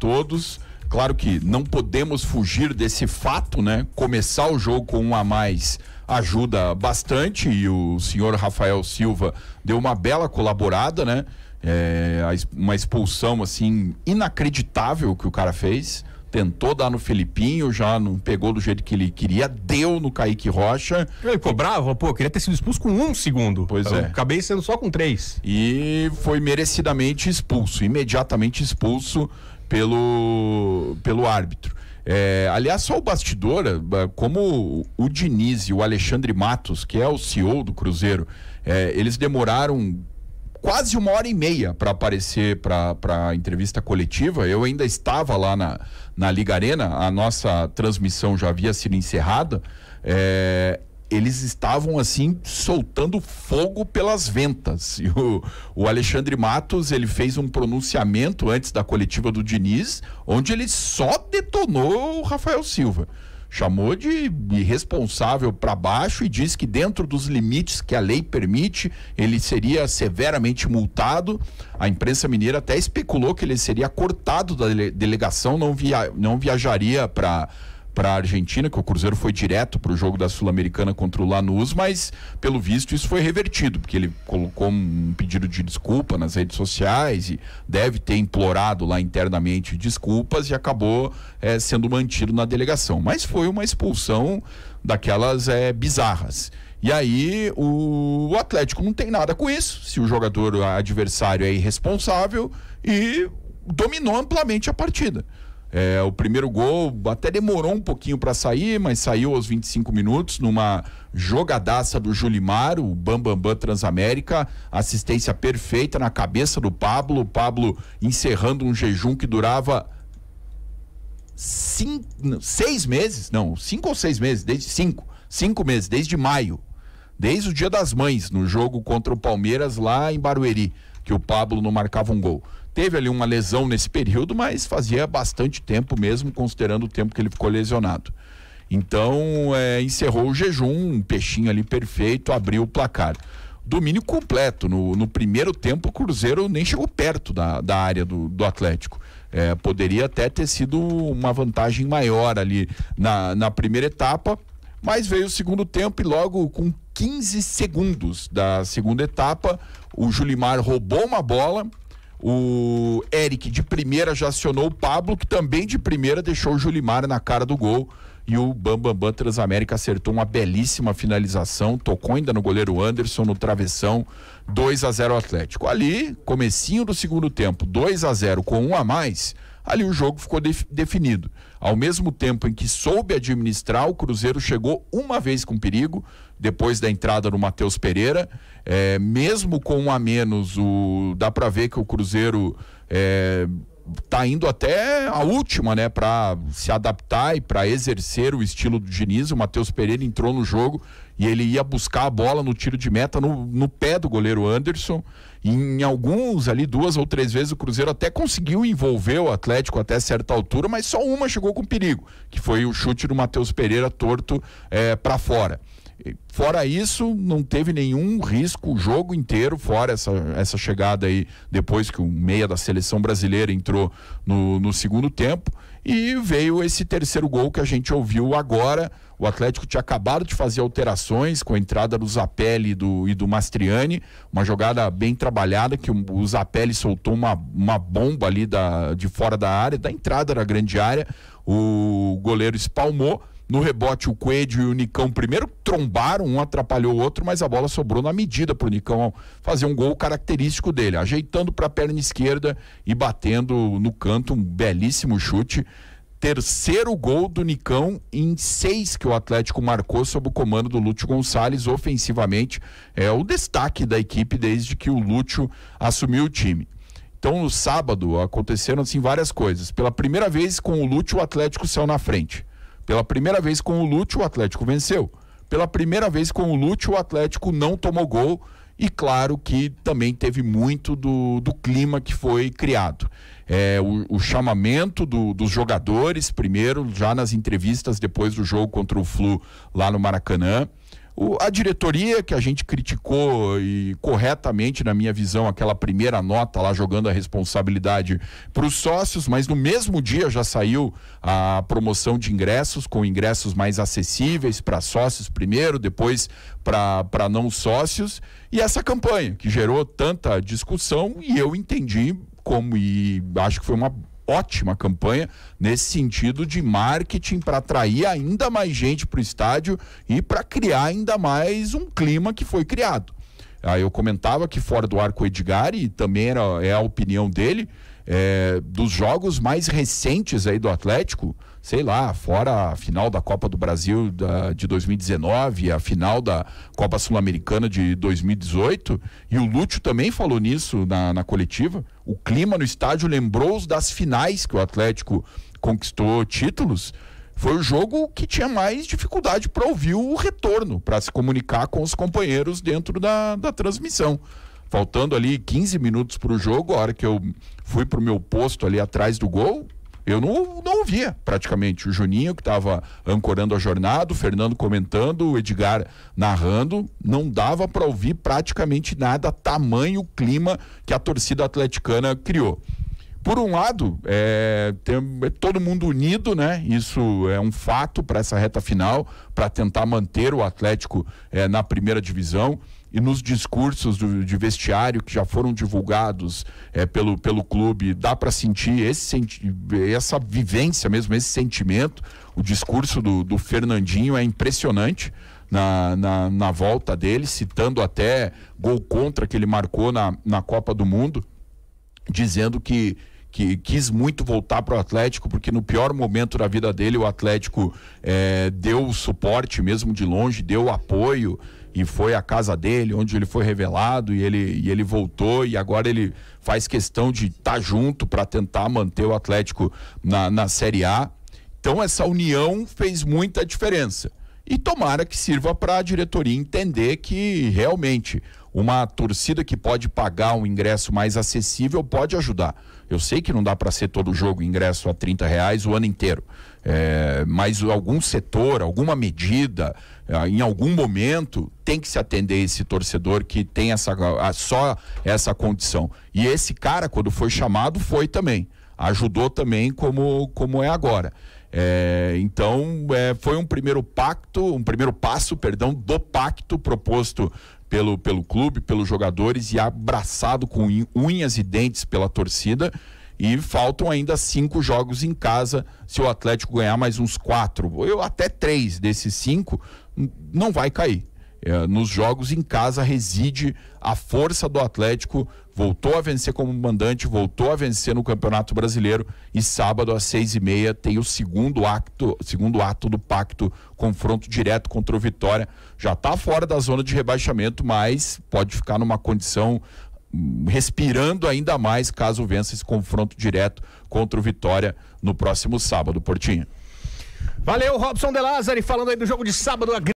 todos. Claro que não podemos fugir desse fato, né? Começar o jogo com um a mais ajuda bastante e o senhor Rafael Silva deu uma bela colaborada, né? É, uma expulsão assim inacreditável que o cara fez. Tentou dar no Felipinho, já não pegou do jeito que ele queria, deu no Kaique Rocha. Ele cobrava, pô, queria ter sido expulso com um segundo. Pois Eu é. Acabei sendo só com três. E foi merecidamente expulso, imediatamente expulso pelo, pelo árbitro. É, aliás, só o bastidor, é, como o Diniz e o Alexandre Matos, que é o CEO do Cruzeiro, é, eles demoraram quase uma hora e meia para aparecer para a entrevista coletiva. Eu ainda estava lá na, na Liga Arena, a nossa transmissão já havia sido encerrada. É, eles estavam assim soltando fogo pelas ventas. E o, o Alexandre Matos ele fez um pronunciamento antes da coletiva do Diniz, onde ele só detonou o Rafael Silva. Chamou de irresponsável para baixo e disse que dentro dos limites que a lei permite, ele seria severamente multado. A imprensa mineira até especulou que ele seria cortado da delegação, não, via, não viajaria para para a Argentina, que o Cruzeiro foi direto para o jogo da Sul-Americana contra o Lanús, mas pelo visto isso foi revertido, porque ele colocou um pedido de desculpa nas redes sociais e deve ter implorado lá internamente desculpas e acabou é, sendo mantido na delegação. Mas foi uma expulsão daquelas é, bizarras. E aí o Atlético não tem nada com isso, se o jogador adversário é irresponsável e dominou amplamente a partida. É, o primeiro gol até demorou um pouquinho para sair, mas saiu aos 25 minutos numa jogadaça do Julimar, o Bambambam Bam Bam Transamérica, assistência perfeita na cabeça do Pablo, o Pablo encerrando um jejum que durava cinco, seis meses, não, cinco ou seis meses, desde cinco, cinco meses, desde maio, desde o Dia das Mães, no jogo contra o Palmeiras lá em Barueri, que o Pablo não marcava um gol. Teve ali uma lesão nesse período, mas fazia bastante tempo mesmo, considerando o tempo que ele ficou lesionado. Então, é, encerrou o jejum, um peixinho ali perfeito, abriu o placar. Domínio completo. No, no primeiro tempo, o Cruzeiro nem chegou perto da, da área do, do Atlético. É, poderia até ter sido uma vantagem maior ali na, na primeira etapa, mas veio o segundo tempo e logo com 15 segundos da segunda etapa, o Julimar roubou uma bola o Eric de primeira já acionou o Pablo, que também de primeira deixou o Julimar na cara do gol. E o Bambambam Bam Bam Transamérica acertou uma belíssima finalização, tocou ainda no goleiro Anderson no travessão, 2 a 0 Atlético. Ali, comecinho do segundo tempo, 2 a 0 com um a mais ali o jogo ficou def definido. Ao mesmo tempo em que soube administrar, o Cruzeiro chegou uma vez com perigo, depois da entrada do Matheus Pereira. É, mesmo com um a menos, o, dá para ver que o Cruzeiro é, tá indo até a última, né, para se adaptar e para exercer o estilo do Diniz. O Matheus Pereira entrou no jogo e ele ia buscar a bola no tiro de meta no, no pé do goleiro Anderson. E em alguns ali, duas ou três vezes, o Cruzeiro até conseguiu envolver o Atlético até certa altura, mas só uma chegou com perigo, que foi o chute do Matheus Pereira torto é, eh, para fora. Fora isso, não teve nenhum risco o jogo inteiro, fora essa, essa chegada aí, depois que o meia da seleção brasileira entrou no, no segundo tempo. E veio esse terceiro gol que a gente ouviu agora. O Atlético tinha acabado de fazer alterações com a entrada do Zapelli e do, e do Mastriani. Uma jogada bem trabalhada, que o, o Zapelli soltou uma, uma bomba ali da, de fora da área, da entrada da grande área. O goleiro espalmou no rebote, o Coelho e o Nicão primeiro trombaram, um atrapalhou o outro, mas a bola sobrou na medida para o Nicão fazer um gol característico dele, ajeitando para a perna esquerda e batendo no canto, um belíssimo chute. Terceiro gol do Nicão em seis que o Atlético marcou sob o comando do Lúcio Gonçalves ofensivamente. É o destaque da equipe desde que o Lúcio assumiu o time. Então, no sábado, aconteceram assim várias coisas. Pela primeira vez, com o Lúcio, o Atlético saiu na frente. Pela primeira vez com o Lute, o Atlético venceu. Pela primeira vez com o Lute, o Atlético não tomou gol. E claro que também teve muito do, do clima que foi criado. É, o, o, chamamento do, dos jogadores, primeiro, já nas entrevistas depois do jogo contra o Flu lá no Maracanã. O, a diretoria, que a gente criticou e corretamente, na minha visão, aquela primeira nota lá jogando a responsabilidade para os sócios, mas no mesmo dia já saiu a promoção de ingressos, com ingressos mais acessíveis para sócios primeiro, depois para não sócios. E essa campanha, que gerou tanta discussão, e eu entendi como e acho que foi uma ótima campanha nesse sentido de marketing para atrair ainda mais gente para o estádio e para criar ainda mais um clima que foi criado. Aí eu comentava que fora do ar com o Edgar, e também era, é a opinião dele, é, dos jogos mais recentes aí do Atlético, sei lá, fora a final da Copa do Brasil da, de 2019, a final da Copa Sul-Americana de 2018, e o Lúcio também falou nisso na, na coletiva. O clima no estádio lembrou os das finais que o Atlético conquistou títulos. Foi o jogo que tinha mais dificuldade para ouvir o retorno, para se comunicar com os companheiros dentro da, da transmissão faltando ali 15 minutos para o jogo, a hora que eu fui para o meu posto ali atrás do gol, eu não, não ouvia praticamente o Juninho que estava ancorando a jornada, o Fernando comentando, o Edgar narrando, não dava para ouvir praticamente nada, tamanho clima que a torcida atleticana criou. Por um lado, é, tem, é todo mundo unido, né? Isso é um fato para essa reta final, para tentar manter o Atlético é, na primeira divisão e nos discursos do, de vestiário que já foram divulgados é, pelo, pelo clube, dá para sentir esse senti essa vivência mesmo, esse sentimento. O discurso do, do Fernandinho é impressionante. Na, na, na, volta dele, citando até gol contra que ele marcou na, na Copa do Mundo, dizendo que, que quis muito voltar para o Atlético, porque no pior momento da vida dele, o Atlético é, deu suporte, mesmo de longe, deu apoio e foi a casa dele, onde ele foi revelado e ele, e ele voltou e agora ele faz questão de estar tá junto para tentar manter o Atlético na, na Série A. Então essa união fez muita diferença. E tomara que sirva para a diretoria entender que realmente uma torcida que pode pagar um ingresso mais acessível pode ajudar. Eu sei que não dá para ser todo jogo ingresso a 30 reais o ano inteiro, é, mas algum setor, alguma medida, é, em algum momento tem que se atender esse torcedor que tem essa, só essa condição. E esse cara, quando foi chamado, foi também. Ajudou também como, como é agora. É, então, é, foi um primeiro pacto, um primeiro passo, perdão, do pacto proposto pelo, pelo clube, pelos jogadores e abraçado com unhas e dentes pela torcida. E faltam ainda cinco jogos em casa. Se o Atlético ganhar mais uns quatro, ou até três desses cinco, não vai cair. É, nos jogos em casa reside a força do Atlético. Voltou a vencer como mandante, voltou a vencer no Campeonato Brasileiro e sábado às seis e meia tem o segundo ato, segundo ato do pacto, confronto direto contra o Vitória. Já está fora da zona de rebaixamento, mas pode ficar numa condição hum, respirando ainda mais caso vença esse confronto direto contra o Vitória no próximo sábado, Portinho. Valeu, Robson De Lázari, falando aí do jogo de sábado.